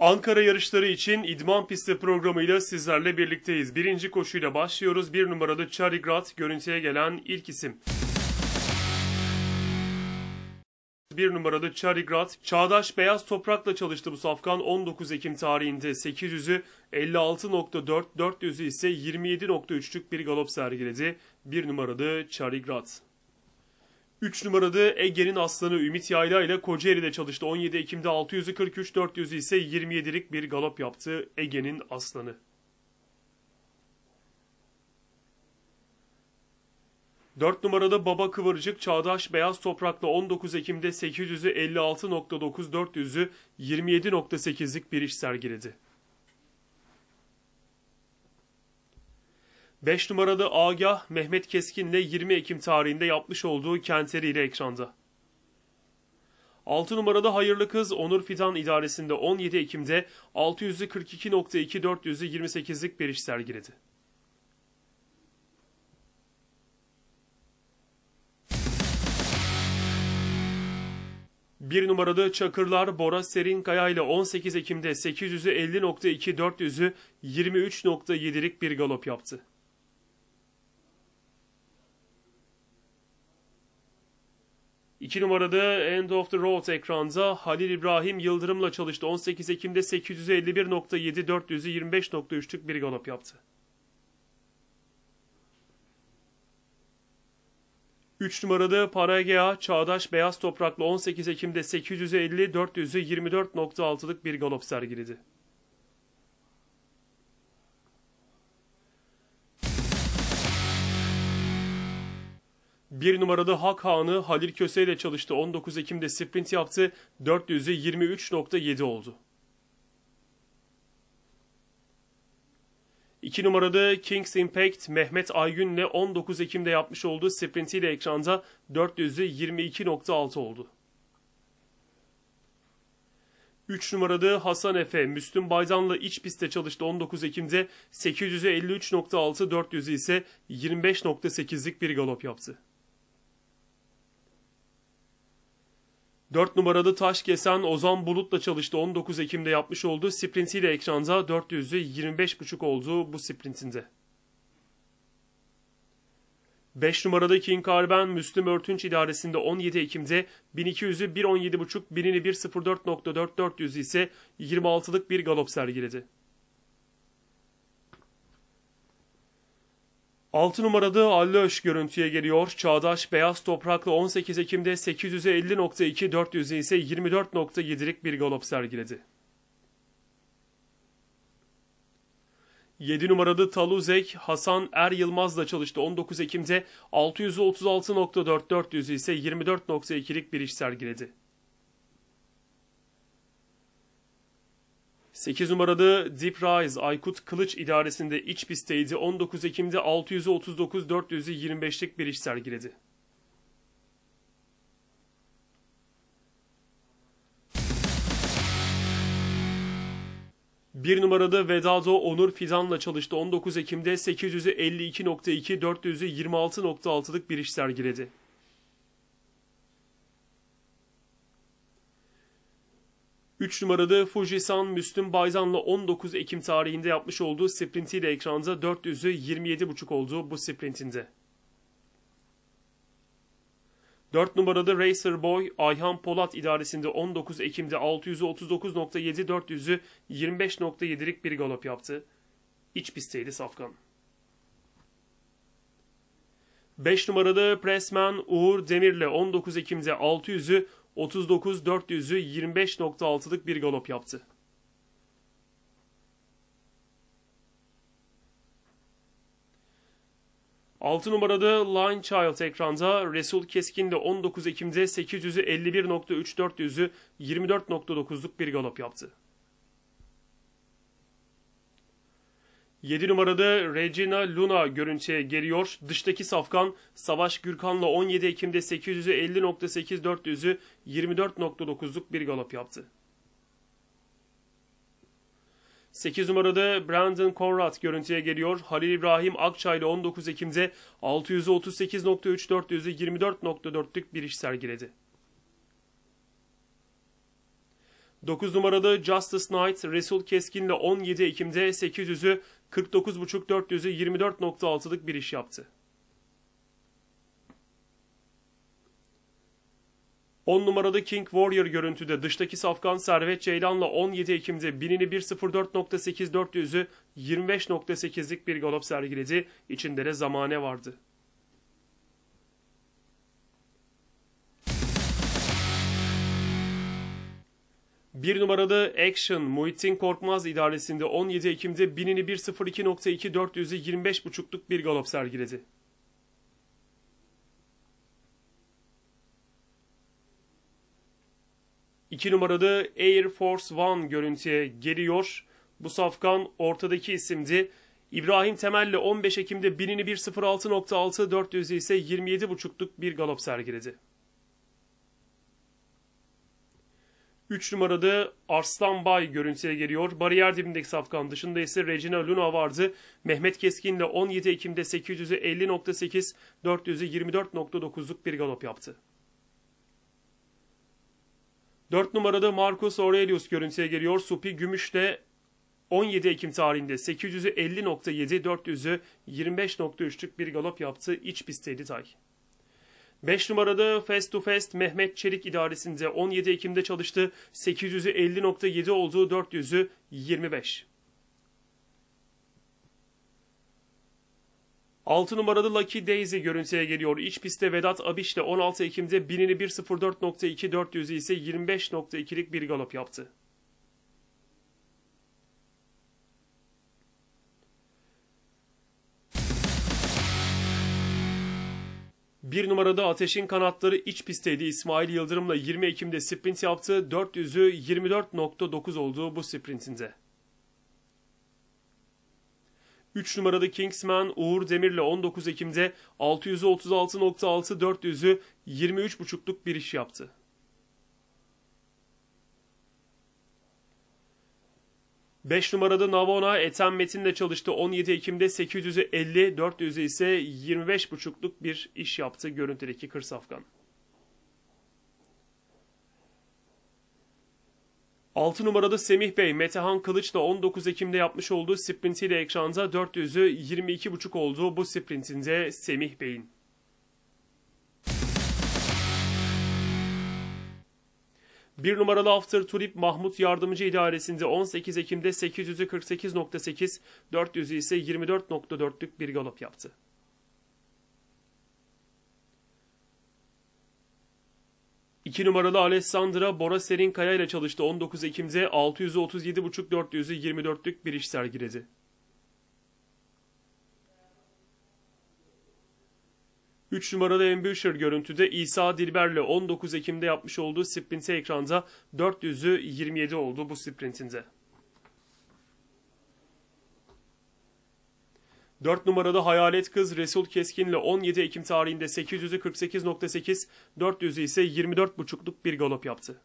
Ankara yarışları için idman pisti programıyla sizlerle birlikteyiz. Birinci koşuyla başlıyoruz. Bir numaralı Charigrat görüntüye gelen ilk isim. Bir numaralı Charigrat, Çağdaş Beyaz Toprak'la çalıştı bu safkan 19 Ekim tarihinde 800'ü 56.4, 400'ü ise 27.3'lük bir galop sergiledi. Bir numaralı Charigrat. 3 numarada Ege'nin aslanı Ümit Yayla ile Kocaeli'de çalıştı. 17 Ekim'de 643, 43, 400'ü ise 27'lik bir galop yaptı Ege'nin aslanı. Dört numarada Baba Kıvırcık Çağdaş Beyaz Toprak'la 19 Ekim'de 800'ü 400'ü 27.8'lik bir iş sergiledi. 5 numaralı Agah Mehmet Keskin'le 20 Ekim tarihinde yapmış olduğu kenteriyle ekranda. 6 numaralı Hayırlı Kız Onur Fidan idaresinde 17 Ekim'de 642.2 428'lik bir iş sergiledi. Bir numaralı Çakırlar Bora Serinkaya ile 18 Ekim'de 850.2 23.7'lik bir galop yaptı. İki numarada End of the Road ekranza Halil İbrahim Yıldırım'la çalıştı. 18 Ekim'de 851.7 400'ü bir galop yaptı. 3 numarada Paragea Çağdaş Beyaz Topraklı 18 Ekim'de 850 400'ü bir galop sergiledi. Bir numaralı Hak Hanı Halil Köse ile çalıştı. 19 Ekim'de sprint yaptı. 400'ü 23.7 oldu. 2 numaralı Kings Impact Mehmet Aygün ile 19 Ekim'de yapmış olduğu sprintiyle ekranda 400'ü 22.6 oldu. 3 numaralı Hasan Efe Müslüm Baydan'la iç pistte çalıştı 19 Ekim'de 853.6 400'ü ise 25.8'lik bir galop yaptı. 4 numaralı taş kesen Ozan Bulut'la çalıştı. 19 Ekim'de yapmış olduğu sprintiyle ekranda 400'ü 25.5 oldu bu sprintinde. 5 numaralı King Carben Müslüm Örtünç idaresinde 17 Ekim'de 1200'ü 1.17.5, 1000'ini 1.04.4, 400'ü ise 26'lık bir galop sergiledi. 6 numarada Allöş görüntüye geliyor. Çağdaş beyaz topraklı 18 Ekim'de 800'e 50.2, ise 24.7'lik bir galop sergiledi. 7 numaralı Taluzek Hasan Er Yılmaz'la çalıştı. 19 Ekim'de 636.4, 400 ise 24.2'lik bir iş sergiledi. 8 numaralı Deep Rise Aykut Kılıç idaresinde iç pistteydi. 19 Ekim'de 639 400'ü 25'lik bir iş sergiledi. Bir numaralı Vedado Onur Fidan'la çalıştı. 19 Ekim'de 852.2 400'ü 26.6'lık bir iş sergiledi. 3 numaralı Fujisan Müslüm Bayzan'la 19 Ekim tarihinde yapmış olduğu sprintiyle ekranda 400'ü 27.5 oldu bu sprintinde. 4 numaralı Racer Boy Ayhan Polat idaresinde 19 Ekim'de 600'ü 400'ü 25.7'lik bir galop yaptı. İç pistteydi Safkan. 5 numaralı Pressman Uğur Demir'le 19 Ekim'de 600'ü 39 400'ü 25.6'lık bir galop yaptı. Altı numarada Line Child ekranda Resul Keskin de 19 Ekim'de 800'ü 51.34 24.9'luk bir galop yaptı. 7 numarada Regina Luna görüntüye geliyor. Dıştaki safkan Savaş Gürkan'la 17 Ekim'de 800'ü 50.8 400'ü 24.9'luk bir galop yaptı. 8 numarada Brandon Conrad görüntüye geliyor. Halil İbrahim Akçay ile 19 Ekim'de 600'ü 38.3 24.4'lük bir iş sergiledi. 9 numarada Justice Knight Resul Keskin ile 17 Ekim'de 800'ü 49.5-400'ü 24.6'lık bir iş yaptı. 10 numaralı King Warrior görüntüde dıştaki safkan Servet Ceylan'la 17 Ekim'de binini 1.04.8-400'ü 25.8'lik bir galop sergiledi. İçinde de zamane vardı. Bir numaralı Action Muhittin Korkmaz idaresinde 17 Ekim'de binini 1.02.2 400'ü 25.5'luk bir galop sergiledi. İki numaralı Air Force One görüntüye geliyor. Bu safkan ortadaki isimdi. İbrahim Temel'le 15 Ekim'de binini 1.06.6 400'ü ise 27.5'luk bir galop sergiledi. 3 numarada Arslan Bay görüntüye geliyor. Bariyer dibindeki safkan dışında ise Regina Luna vardı. Mehmet Keskin ile 17 Ekim'de 850.8 50.8, 400'ü 24.9'luk bir galop yaptı. 4 numarada Marcus Aurelius görüntüye geliyor. Supi Gümüş de 17 Ekim tarihinde 850.7 50.7, 400'ü 25.3'lük bir galop yaptı. İç pistteydi Tay. 5 numarada Fest to Fest Mehmet Çelik idaresinde 17 Ekim'de çalıştı. 800'ü 50.7 olduğu 400'ü 25. 6 numaralı Lucky Daisy görüntüye geliyor. İç pistte Vedat Abiş ile 16 Ekim'de 1000'ini 1.04.2 400'ü ise 25.2'lik bir galop yaptı. Bir numarada Ateş'in kanatları iç pistteydi. İsmail Yıldırım'la 20 Ekim'de sprint yaptı. 400'ü 24.9 oldu bu sprintinde. 3 numarada Kingsman Uğur Demir'le 19 Ekim'de 636.6 400'ü 23.5'luk bir iş yaptı. 5 numarada Navona Ethem de çalıştı. 17 Ekim'de 800'ü 50, 400'ü ise 25,5'luk bir iş yaptı görüntüdeki Kırsafkan. 6 numarada Semih Bey, Metehan Kılıç Kılıç'la 19 Ekim'de yapmış olduğu sprintiyle ekranda 400'ü 22,5 oldu bu sprintinde Semih Bey'in. 1 numaralı After Tulip Mahmut Yardımcı İdaresi'nde 18 Ekim'de 848.8 400'ü ise 24.4'lük bir galop yaptı. İki numaralı Alessandra Bora Serinkaya ile çalıştı 19 Ekim'de 637.5 400'ü 24'lük bir iş sergiledi. 3 numaralı Embouchure görüntüde İsa Dilber'le 19 Ekim'de yapmış olduğu sprinti ekranda 400'ü 27 oldu bu sprintinde. 4 numaralı Hayalet Kız Resul Keskin'le 17 Ekim tarihinde 848.8 400'ü ise 24.5'luk bir galop yaptı.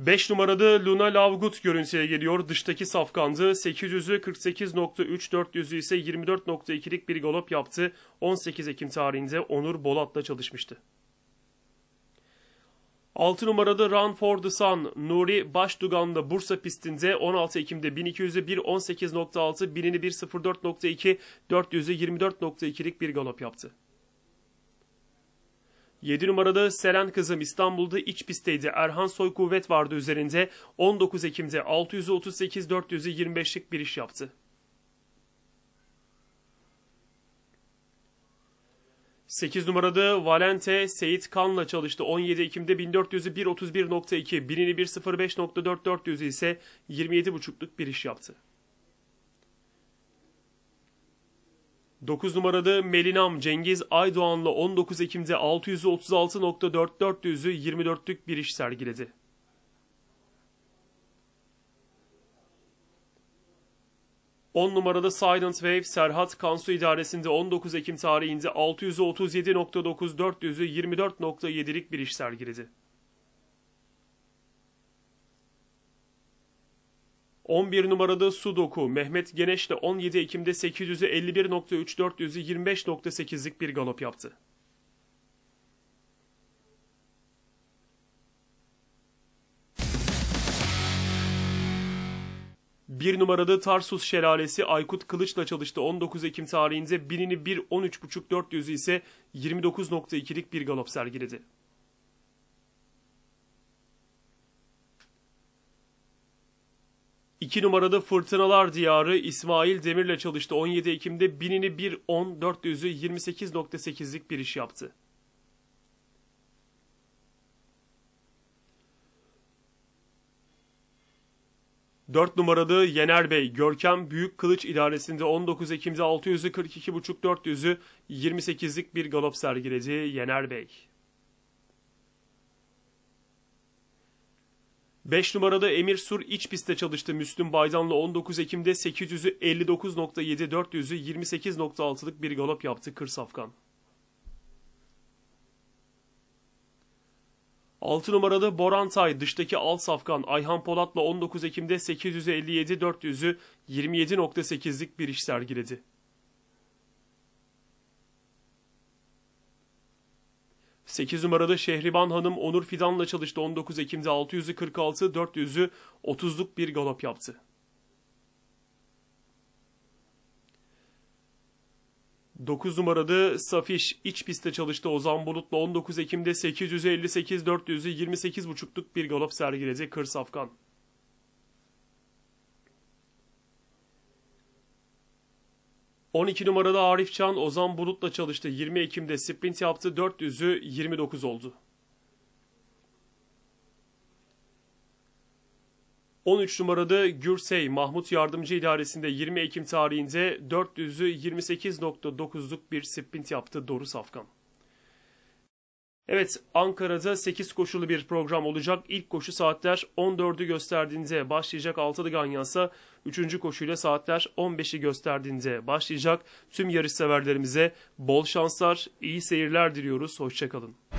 5 numarada Luna Lavgut görüntüye geliyor. Dıştaki safkandı. 800'ü 48.3, 400'ü ise 24.2'lik bir galop yaptı. 18 Ekim tarihinde Onur Bolat'la çalışmıştı. 6 numaralı Run for the Sun Nuri Başdugan'la Bursa pistinde 16 Ekim'de 1200'ü 1.18.6, 1000'ini 1.04.2, 400'ü 24.2'lik bir galop yaptı. 7 numarada Seren Kızım İstanbul'da iç pistteydi. Erhan Soy kuvvet vardı üzerinde. 19 Ekim'de 638 425'lik bir iş yaptı. Sekiz numarada Valente Seyit Kan'la çalıştı. 17 Ekim'de 1400'ü 131.2, 1005.4 400'ü ise 27.5'luk bir iş yaptı. 9 numaralı Melinam Cengiz Aydoğan'la 19 Ekim'de 636.44 24'lük bir iş sergiledi. On numaralı Silent Wave Serhat Kansu İdaresinde 19 Ekim tarihinde 637.94 24.7'lik bir iş sergiledi. 11 numarada Sudoku, Mehmet Geneş de 17 Ekim'de 800'ü 51.3, 400'ü 25.8'lik bir galop yaptı. Bir numarada Tarsus Şelalesi Aykut Kılıç'la çalıştı. 19 Ekim tarihinde binini 1.13.5 400'ü ise 29.2'lik bir galop sergiledi. 2 numarada Fırtınalar Diyarı İsmail Demir'le çalıştı. 17 Ekim'de binini 1 400'ü 28.8'lik bir iş yaptı. Dört numaralı Yener Bey, Görkem Büyük Kılıç idaresinde 19 Ekim'de 600'ü 42.5 400'ü 28'lik bir galop sergiledi Yener Bey. 5 numarada Emir Sur iç pistte çalıştı Müslüm Baydan'la 19 Ekim'de 800'ü 59.7 400'ü 28.6'lık bir galop yaptı Kırsafkan. 6 numaralı Borantay dıştaki Al Safkan Ayhan Polat'la 19 Ekim'de 857 400'ü 27.8'lik bir iş sergiledi. 8 numarada Şehriban Hanım Onur Fidan'la çalıştı. 19 Ekim'de 600'ü 46, 400'ü 30'luk bir galop yaptı. 9 numarada Safiş iç pistte çalıştı Ozan Bulut'la 19 Ekim'de 858 400'ü 28.5'luk bir galop sergiledi Kırs Afgan. 12 numarada Arif Can Ozan Bulut'la çalıştı. 20 Ekim'de sprint yaptı. 400'ü 29 oldu. 13 numarada Gürsey Mahmut Yardımcı İdaresi'nde 20 Ekim tarihinde 400'ü 28.9'luk bir sprint yaptı Dorus safkan. Evet Ankara'da 8 koşulu bir program olacak. İlk koşu saatler 14'ü gösterdiğinde başlayacak. Altılı Ganyansa 3. koşuyla saatler 15'i gösterdiğinde başlayacak. Tüm yarış severlerimize bol şanslar, iyi seyirler diliyoruz. Hoşçakalın.